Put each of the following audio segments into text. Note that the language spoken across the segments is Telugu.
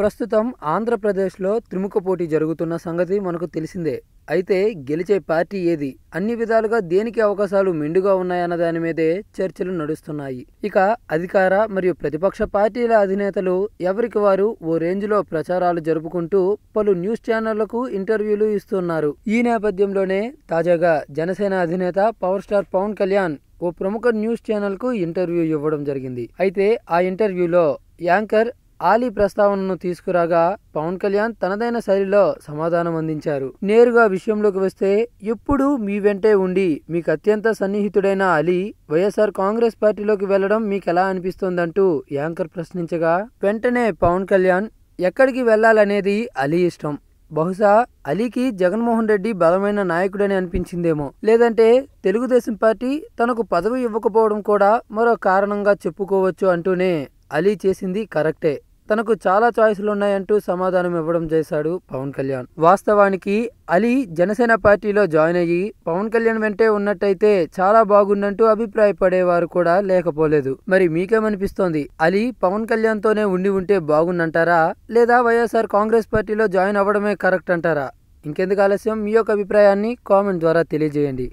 ప్రస్తుతం ఆంధ్రప్రదేశ్లో త్రిముఖ పోటీ జరుగుతున్న సంగతి మనకు తెలిసిందే అయితే గెలిచే పార్టీ ఏది అన్ని విధాలుగా దేనికి అవకాశాలు మెండుగా ఉన్నాయన్న దాని మీదే చర్చలు నడుస్తున్నాయి ఇక అధికార మరియు ప్రతిపక్ష పార్టీల అధినేతలు ఎవరికి వారు ఓ రేంజ్లో ప్రచారాలు జరుపుకుంటూ పలు న్యూస్ ఛానళ్లకు ఇంటర్వ్యూలు ఇస్తున్నారు ఈ నేపథ్యంలోనే తాజాగా జనసేన అధినేత పవర్ స్టార్ పవన్ కళ్యాణ్ ఓ ప్రముఖ న్యూస్ ఛానల్కు ఇంటర్వ్యూ ఇవ్వడం జరిగింది అయితే ఆ ఇంటర్వ్యూలో యాంకర్ ఆలీ ప్రస్తావనను తీసుకురాగా పవన్ కళ్యాణ్ తనదైన శైలిలో సమాధానం అందించారు నేరుగా విషయంలోకి వస్తే ఎప్పుడూ మీ వెంటే ఉండి మీకు అత్యంత సన్నిహితుడైన అలీ వైఎస్ఆర్ కాంగ్రెస్ పార్టీలోకి వెళ్లడం మీకు ఎలా అనిపిస్తోందంటూ యాంకర్ ప్రశ్నించగా వెంటనే పవన్ కళ్యాణ్ ఎక్కడికి వెళ్లాలనేది అలీ ఇష్టం బహుశా అలీకి జగన్మోహన్ రెడ్డి బలమైన నాయకుడని అనిపించిందేమో లేదంటే తెలుగుదేశం పార్టీ తనకు పదవి ఇవ్వకపోవడం కూడా మరో కారణంగా చెప్పుకోవచ్చు అంటూనే అలీ చేసింది కరెక్టే తనకు చాలా చాయిస్లు ఉన్నాయంటూ సమాధానం ఇవ్వడం చేశాడు పవన్ కళ్యాణ్ వాస్తవానికి అలీ జనసేన పార్టీలో జాయిన్ అయ్యి పవన్ కళ్యాణ్ వెంటే ఉన్నట్టయితే చాలా బాగుందంటూ అభిప్రాయపడేవారు కూడా లేకపోలేదు మరి మీకేమనిపిస్తోంది అలీ పవన్ కళ్యాణ్ తోనే ఉండి ఉంటే బాగుందంటారా లేదా వైఎస్ఆర్ కాంగ్రెస్ పార్టీలో జాయిన్ అవ్వడమే కరెక్ట్ అంటారా ఇంకెందుకు ఆలస్యం మీ యొక్క అభిప్రాయాన్ని కామెంట్ ద్వారా తెలియజేయండి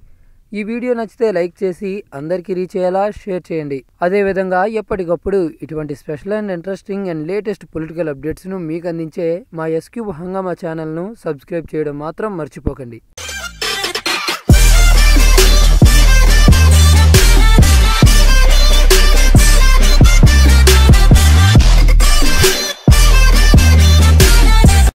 ఈ వీడియో నచ్చితే లైక్ చేసి అందరికీ రీచ్ అయ్యేలా షేర్ చేయండి అదేవిధంగా ఎప్పటికప్పుడు ఇటువంటి special and interesting and latest political అప్డేట్స్ను మీకు అందించే మా ఎస్క్యూబ్ హంగామా ఛానల్ను సబ్స్క్రైబ్ చేయడం మాత్రం మర్చిపోకండి